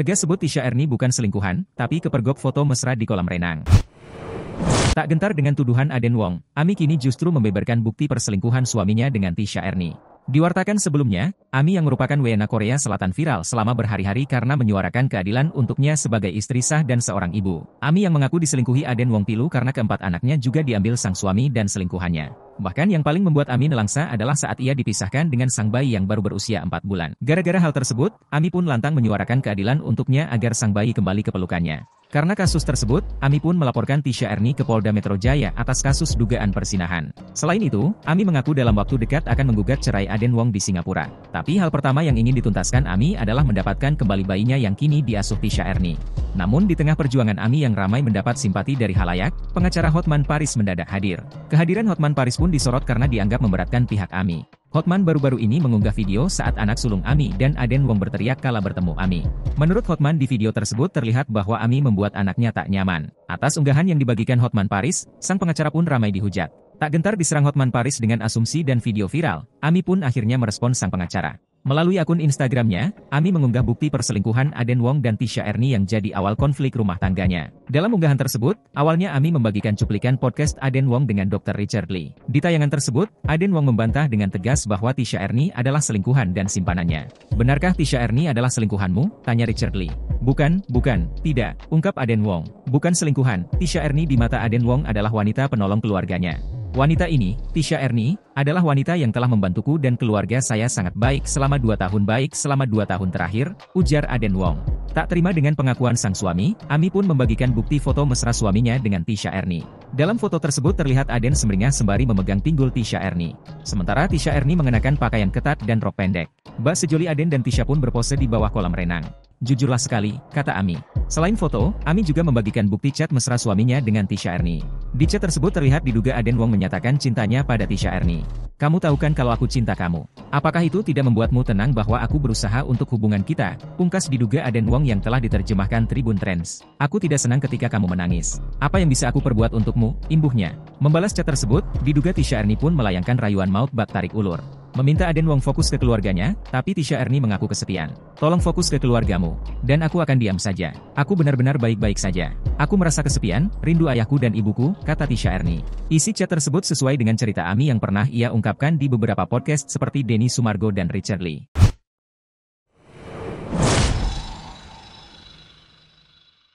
Tegas sebut Tisha Erni bukan selingkuhan, tapi kepergok foto mesra di kolam renang. Tak gentar dengan tuduhan Aden Wong, Ami kini justru membeberkan bukti perselingkuhan suaminya dengan Tisha Erni. Diwartakan sebelumnya, Ami yang merupakan wna Korea Selatan viral selama berhari-hari karena menyuarakan keadilan untuknya sebagai istri sah dan seorang ibu. Ami yang mengaku diselingkuhi Aden Wong Pilu karena keempat anaknya juga diambil sang suami dan selingkuhannya. Bahkan yang paling membuat Ami nelangsa adalah saat ia dipisahkan dengan sang bayi yang baru berusia 4 bulan. Gara-gara hal tersebut, Ami pun lantang menyuarakan keadilan untuknya agar sang bayi kembali ke pelukannya. Karena kasus tersebut, Ami pun melaporkan Tisha Erni ke Polda Metro Jaya atas kasus dugaan persinahan. Selain itu, Ami mengaku dalam waktu dekat akan menggugat cerai Aden Wong di Singapura. Tapi hal pertama yang ingin dituntaskan Ami adalah mendapatkan kembali bayinya yang kini diasuh Tisha Erni. Namun di tengah perjuangan Ami yang ramai mendapat simpati dari halayak, pengacara Hotman Paris mendadak hadir. Kehadiran Hotman Paris pun disorot karena dianggap memberatkan pihak Ami. Hotman baru-baru ini mengunggah video saat anak sulung Ami dan Aden Wong berteriak kala bertemu Ami. Menurut Hotman di video tersebut terlihat bahwa Ami membuat anaknya tak nyaman. Atas unggahan yang dibagikan Hotman Paris, sang pengacara pun ramai dihujat. Tak gentar diserang Hotman Paris dengan asumsi dan video viral, Ami pun akhirnya merespon sang pengacara. Melalui akun Instagramnya, Ami mengunggah bukti perselingkuhan Aden Wong dan Tisha Erni yang jadi awal konflik rumah tangganya. Dalam unggahan tersebut, awalnya Ami membagikan cuplikan podcast Aden Wong dengan Dr. Richard Lee. Di tayangan tersebut, Aden Wong membantah dengan tegas bahwa Tisha Erni adalah selingkuhan dan simpanannya. Benarkah Tisha Erni adalah selingkuhanmu? Tanya Richard Lee. Bukan, bukan, tidak, ungkap Aden Wong. Bukan selingkuhan, Tisha Erni di mata Aden Wong adalah wanita penolong keluarganya. Wanita ini, Tisha Erni, adalah wanita yang telah membantuku dan keluarga saya sangat baik selama dua tahun baik selama dua tahun terakhir, ujar Aden Wong. Tak terima dengan pengakuan sang suami, Ami pun membagikan bukti foto mesra suaminya dengan Tisha Erni. Dalam foto tersebut terlihat Aden semeringah sembari memegang pinggul Tisha Erni. Sementara Tisha Erni mengenakan pakaian ketat dan rok pendek. Mbak Sejoli Aden dan Tisha pun berpose di bawah kolam renang. Jujurlah sekali, kata Ami. Selain foto, Ami juga membagikan bukti chat mesra suaminya dengan Tisha Erni. Di chat tersebut terlihat diduga Aden Wong menyatakan cintanya pada Tisha Erni. Kamu tahu kan kalau aku cinta kamu? Apakah itu tidak membuatmu tenang bahwa aku berusaha untuk hubungan kita? Pungkas diduga Aden Wong yang telah diterjemahkan Tribun Trends. Aku tidak senang ketika kamu menangis. Apa yang bisa aku perbuat untukmu? Imbuhnya. Membalas chat tersebut, diduga Tisha Erni pun melayangkan rayuan maut bak tarik ulur. Meminta Aden Wong fokus ke keluarganya, tapi Tisha Erni mengaku kesepian. Tolong fokus ke keluargamu, dan aku akan diam saja. Aku benar-benar baik-baik saja. Aku merasa kesepian, rindu ayahku dan ibuku, kata Tisha Erni. Isi chat tersebut sesuai dengan cerita Ami yang pernah ia ungkapkan di beberapa podcast seperti Denny Sumargo dan Richard Lee.